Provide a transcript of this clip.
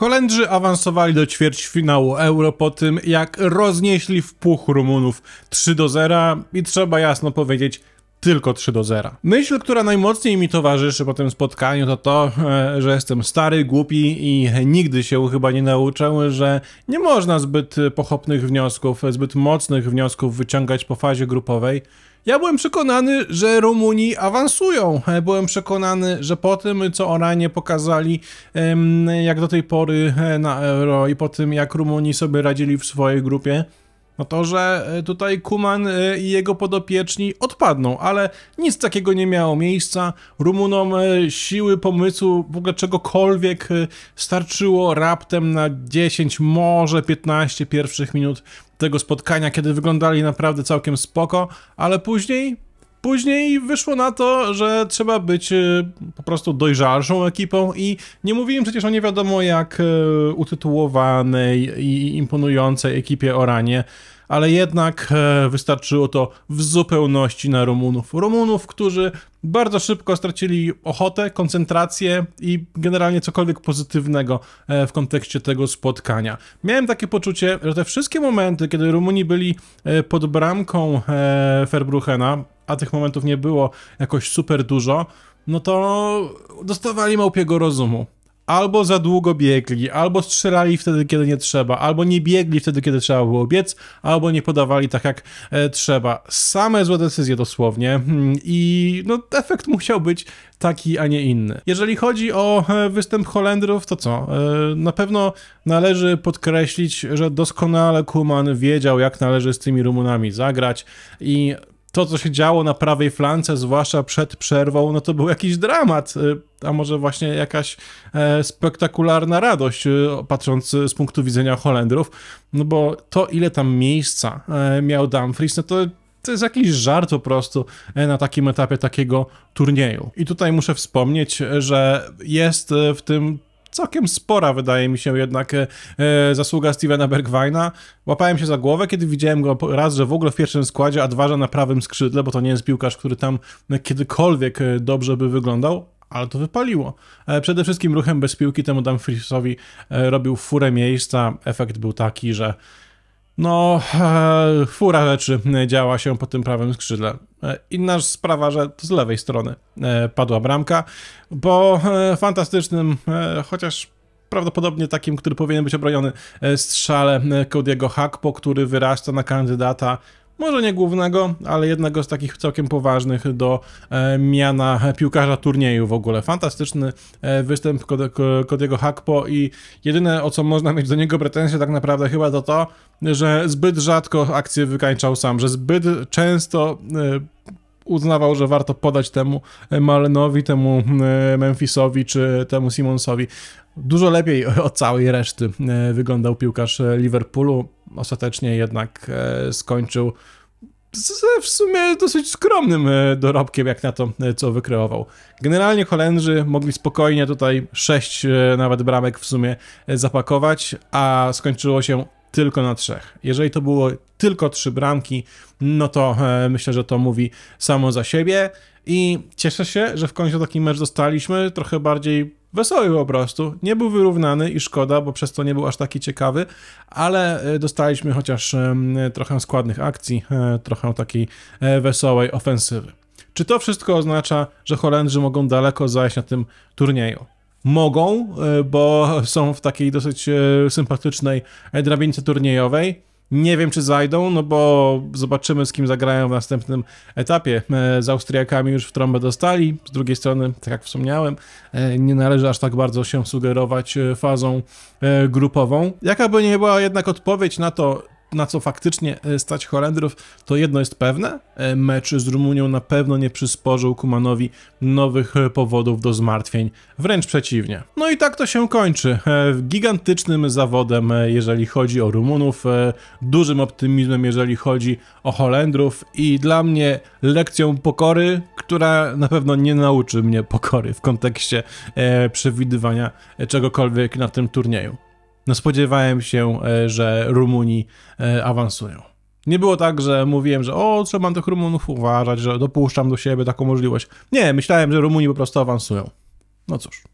Holendrzy awansowali do ćwierćfinału Euro po tym, jak roznieśli w puch Rumunów 3 do 0 i trzeba jasno powiedzieć, tylko 3 do 0. Myśl, która najmocniej mi towarzyszy po tym spotkaniu, to to, e, że jestem stary, głupi i nigdy się chyba nie nauczę, że nie można zbyt pochopnych wniosków, zbyt mocnych wniosków wyciągać po fazie grupowej. Ja byłem przekonany, że Rumuni awansują. E, byłem przekonany, że po tym, co Oranie pokazali jak do tej pory e, na Euro i po tym, jak Rumuni sobie radzili w swojej grupie, no to, że e, tutaj Kuman e, i jego podopieczni odpadną, ale nic takiego nie miało miejsca. Rumunom e, siły, pomysłu, w ogóle czegokolwiek starczyło raptem na 10, może 15 pierwszych minut tego spotkania, kiedy wyglądali naprawdę całkiem spoko, ale później Później wyszło na to, że trzeba być y, po prostu dojrzalszą ekipą i nie mówiłem przecież o nie wiadomo jak y, utytułowanej i imponującej ekipie Oranie, ale jednak y, wystarczyło to w zupełności na Rumunów. Rumunów, którzy bardzo szybko stracili ochotę, koncentrację i generalnie cokolwiek pozytywnego e, w kontekście tego spotkania. Miałem takie poczucie, że te wszystkie momenty, kiedy Rumuni byli e, pod bramką Ferbruchena, e, a tych momentów nie było jakoś super dużo, no to dostawali małpiego rozumu. Albo za długo biegli, albo strzelali wtedy, kiedy nie trzeba, albo nie biegli wtedy, kiedy trzeba było biec, albo nie podawali tak, jak e, trzeba. Same złe decyzje dosłownie hmm, i no, efekt musiał być taki, a nie inny. Jeżeli chodzi o e, występ Holendrów, to co? E, na pewno należy podkreślić, że doskonale Kuman wiedział, jak należy z tymi Rumunami zagrać i to, co się działo na prawej flance, zwłaszcza przed przerwą, no to był jakiś dramat, y, a może właśnie jakaś e, spektakularna radość, y, patrząc z punktu widzenia Holendrów, no bo to, ile tam miejsca e, miał Dumfries, no to to jest jakiś żart po prostu e, na takim etapie takiego turnieju. I tutaj muszę wspomnieć, że jest w tym całkiem spora, wydaje mi się jednak, e, e, zasługa Stevena Bergwajna. Łapałem się za głowę, kiedy widziałem go raz, że w ogóle w pierwszym składzie, a dwa, że na prawym skrzydle, bo to nie jest piłkarz, który tam e, kiedykolwiek dobrze by wyglądał, ale to wypaliło. Przede wszystkim ruchem bez piłki temu Dumfriesowi robił furę miejsca. Efekt był taki, że no, fura e, rzeczy działa się po tym prawym skrzydle. E, inna sprawa, że z lewej strony e, padła bramka, bo fantastycznym, chociaż prawdopodobnie takim, który powinien być obroniony, strzale Cody'ego Hakpo, który wyrasta na kandydata może nie głównego, ale jednego z takich całkiem poważnych do e, miana piłkarza turnieju w ogóle. Fantastyczny e, występ jego Hakpo i jedyne o co można mieć do niego pretensje tak naprawdę chyba to to, że zbyt rzadko akcję wykańczał sam, że zbyt często e, uznawał, że warto podać temu Malenowi, temu Memphisowi czy temu Simonsowi. Dużo lepiej od całej reszty wyglądał piłkarz Liverpoolu ostatecznie jednak e, skończył ze w sumie dosyć skromnym e, dorobkiem, jak na to, e, co wykreował. Generalnie Holendrzy mogli spokojnie tutaj sześć nawet bramek w sumie zapakować, a skończyło się tylko na trzech. Jeżeli to było tylko trzy bramki, no to myślę, że to mówi samo za siebie i cieszę się, że w końcu taki mecz dostaliśmy, trochę bardziej Wesoły po prostu. Nie był wyrównany i szkoda, bo przez to nie był aż taki ciekawy, ale e, dostaliśmy chociaż trochę składnych akcji, e, trochę takiej e, wesołej ofensywy. Czy to wszystko oznacza, że Holendrzy mogą daleko zajść na tym turnieju? Mogą, bo są w takiej dosyć sympatycznej drabince turniejowej nie wiem, czy zajdą, no bo zobaczymy, z kim zagrają w następnym etapie. E, z Austriakami już w trąbę dostali. Z drugiej strony, tak jak wspomniałem, e, nie należy aż tak bardzo się sugerować e, fazą grupową. Jaka by nie była jednak odpowiedź na to, na co faktycznie e, stać Holendrów, to jedno jest pewne, e, mecz z Rumunią na pewno nie przysporzył Kumanowi nowych e, powodów do zmartwień, wręcz przeciwnie. No i tak to się kończy. Gigantycznym zawodem, jeżeli chodzi o Rumunów, dużym optymizmem, jeżeli chodzi o Holendrów i dla mnie lekcją pokory, która na pewno nie nauczy mnie pokory w kontekście przewidywania czegokolwiek na tym turnieju no spodziewałem się, e, że Rumuni e, awansują. Nie było tak, że mówiłem, że o, trzeba tych Rumunów uważać, że dopuszczam do siebie taką możliwość. Nie, myślałem, że Rumuni po prostu awansują. No cóż.